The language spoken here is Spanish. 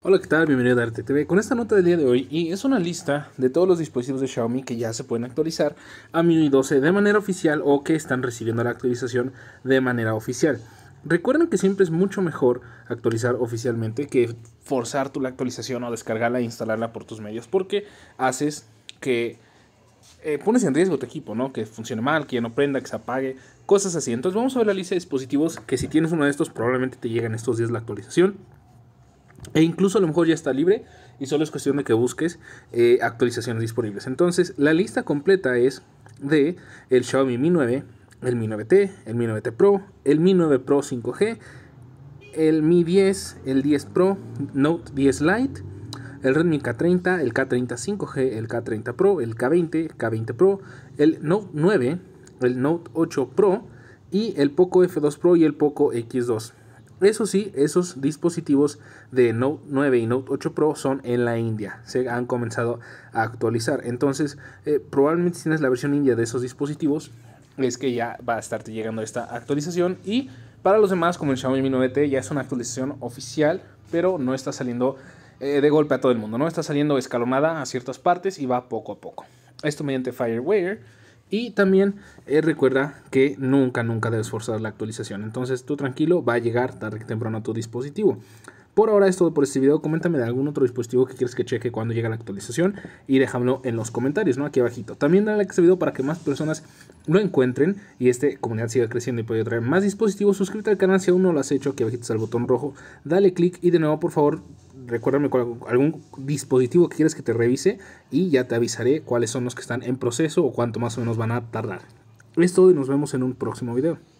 Hola, ¿qué tal? Bienvenido a Arte TV con esta nota del día de hoy y es una lista de todos los dispositivos de Xiaomi que ya se pueden actualizar a MIUI 12 de manera oficial o que están recibiendo la actualización de manera oficial. Recuerden que siempre es mucho mejor actualizar oficialmente que forzar tu la actualización o descargarla e instalarla por tus medios porque haces que eh, pones en riesgo tu equipo, ¿no? Que funcione mal, que ya no prenda, que se apague, cosas así. Entonces vamos a ver la lista de dispositivos que si tienes uno de estos probablemente te en estos días la actualización. E incluso a lo mejor ya está libre y solo es cuestión de que busques eh, actualizaciones disponibles. Entonces, la lista completa es de el Xiaomi Mi 9, el Mi 9T, el Mi 9T Pro, el Mi 9 Pro 5G, el Mi 10, el 10 Pro, Note 10 Lite, el Redmi K30, el K30 5G, el K30 Pro, el K20, K20 Pro, el Note 9, el Note 8 Pro y el Poco F2 Pro y el Poco X2. Eso sí, esos dispositivos de Note 9 y Note 8 Pro son en la India, se han comenzado a actualizar. Entonces, eh, probablemente si tienes la versión india de esos dispositivos, es que ya va a estarte llegando esta actualización y para los demás, como el Xiaomi Mi 9T, ya es una actualización oficial, pero no está saliendo eh, de golpe a todo el mundo, no está saliendo escalonada a ciertas partes y va poco a poco. Esto mediante FireWire. Y también eh, recuerda que nunca, nunca debes forzar la actualización. Entonces tú tranquilo, va a llegar tarde o temprano a tu dispositivo. Por ahora es todo por este video. Coméntame de algún otro dispositivo que quieres que cheque cuando llegue la actualización y déjamelo en los comentarios, ¿no? Aquí abajito. También dale like a este video para que más personas lo encuentren y esta comunidad siga creciendo y pueda traer más dispositivos. Suscríbete al canal si aún no lo has hecho. Aquí abajito está el botón rojo. Dale click y de nuevo, por favor, recuérdame algún dispositivo que quieres que te revise y ya te avisaré cuáles son los que están en proceso o cuánto más o menos van a tardar. Es todo y nos vemos en un próximo video.